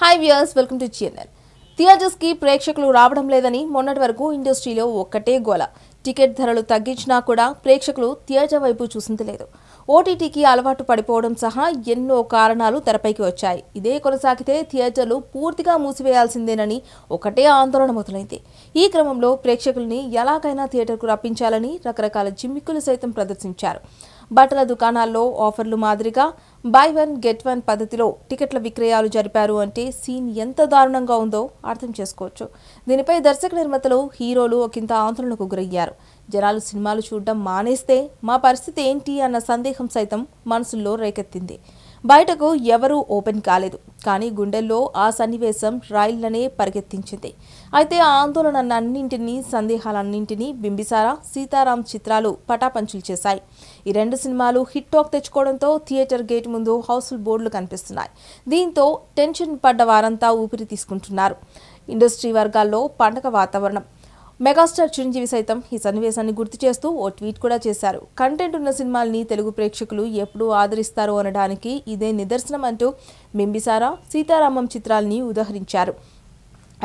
hi viewers welcome to C N L థియేటర్స్కి ప్రేక్షకులు రావడం లేదని మొన్నటి వరకు ఇండస్ట్రీలో ఒక్కటే గోల టికెట్ ధరలు తగ్గించినా కూడా ప్రేక్షకులు థియేటర్ వైపు చూసింది లేదు ఓటీటీకి అలవాటు పడిపోవడం సహా ఎన్నో కారణాలు తెరపైకి వచ్చాయి ఇదే కొనసాగితే థియేటర్లు పూర్తిగా మూసివేయాల్సిందేనని ఒకటే ఆందోళన మొదలైంది ఈ క్రమంలో ప్రేక్షకుల్ని ఎలాగైనా థియేటర్కు రప్పించాలని రకరకాల జిమ్మిక్కులు సైతం ప్రదర్శించారు బట్టల దుకాణాల్లో ఆఫర్లు మాదిరిగా బై వన్ గెట్ వన్ పద్ధతిలో టికెట్ల విక్రయాలు జరిపారు అంటే సీన్ ఎంత దారుణంగా ఉందో అర్థం చేసుకోవచ్చు దీనిపై దర్శక నిర్మాతలు హీరోలు ఒకంత ఆందోళనకు గురయ్యారు జనాలు సినిమాలు చూడడం మానేస్తే మా పరిస్థితి ఏంటి అన్న సందేహం సైతం మనసుల్లో రేకెత్తింది బయటకు ఎవరూ ఓపెన్ కాలేదు కానీ గుండెల్లో ఆ సన్నివేశం రైళ్లనే పరిగెత్తించింది అయితే ఆ ఆందోళనన్నింటినీ సందేహాలన్నింటినీ బింబిసార సీతారాం చిత్రాలు పటాపంచులు చేశాయి ఈ రెండు సినిమాలు హిట్ టాక్ తెచ్చుకోవడంతో థియేటర్ గేట్ ముందు హౌస్ఫుల్ బోర్డులు కనిపిస్తున్నాయి దీంతో టెన్షన్ పడ్డ వారంతా ఊపిరి తీసుకుంటున్నారు ఇండస్ట్రీ వర్గాల్లో పండగ వాతావరణం మెగాస్టార్ చిరంజీవి సైతం ఈ సన్నివేశాన్ని గుర్తు చేస్తూ ఓ ట్వీట్ కూడా చేశారు కంటెంట్ ఉన్న సినిమాల్ని తెలుగు ప్రేక్షకులు ఎప్పుడూ ఆదరిస్తారు అనడానికి ఇదే నిదర్శనం అంటూ మింబిసారా సీతారామం చిత్రాల్ని ఉదహరించారు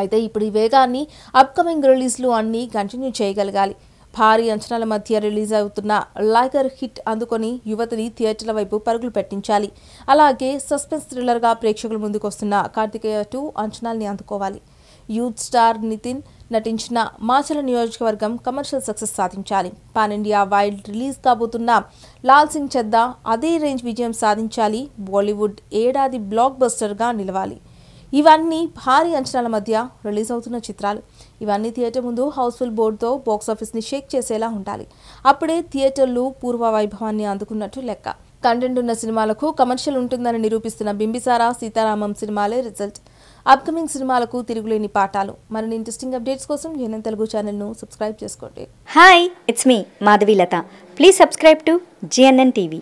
అయితే ఇప్పుడు ఈ వేగాన్ని అప్కమింగ్ రిలీజ్లు అన్నీ కంటిన్యూ చేయగలగాలి భారీ అంచనాల మధ్య రిలీజ్ అవుతున్న లైగర్ హిట్ అందుకొని యువతని థియేటర్ల వైపు పరుగులు పెట్టించాలి అలాగే సస్పెన్స్ థ్రిల్లర్గా ప్రేక్షకుల ముందుకొస్తున్న కార్తికేయ టూ అంచనాల్ని అందుకోవాలి యూత్ స్టార్ నితిన్ నటించిన మాచల నియోజకవర్గం కమర్షియల్ సక్సెస్ సాధించాలి పాన్ ఇండియా వైల్డ్ రిలీజ్ కాబోతున్న లాల్ సింగ్ చెద్దా అదే రేంజ్ విజయం సాధించాలి బాలీవుడ్ ఏడాది బ్లాక్ బస్టర్గా నిలవాలి ఇవన్నీ భారీ అంచనాల మధ్య రిలీజ్ అవుతున్న చిత్రాలు ఇవన్నీ థియేటర్ ముందు హౌస్ఫుల్ బోర్డుతో బాక్సాఫీస్ని షేక్ చేసేలా ఉండాలి అప్పుడే థియేటర్లు పూర్వ వైభవాన్ని అందుకున్నట్టు లెక్క కంటెంట్ ఉన్న సినిమాలకు కమర్షియల్ ఉంటుందని నిరూపిస్తున్న బింబిసారా సీతారామం సినిమాలే రిజల్ట్ అప్కమింగ్ సినిమాలకు తిరుగులేని పాఠాలు మరిన్ని ఇంట్రెస్టింగ్ అప్డేట్స్ కోసం ఎన్ఎన్ తెలుగు ఛానల్ను సబ్స్క్రైబ్ చేసుకోండి hi it's me Madhavi Latha please subscribe to G N N TV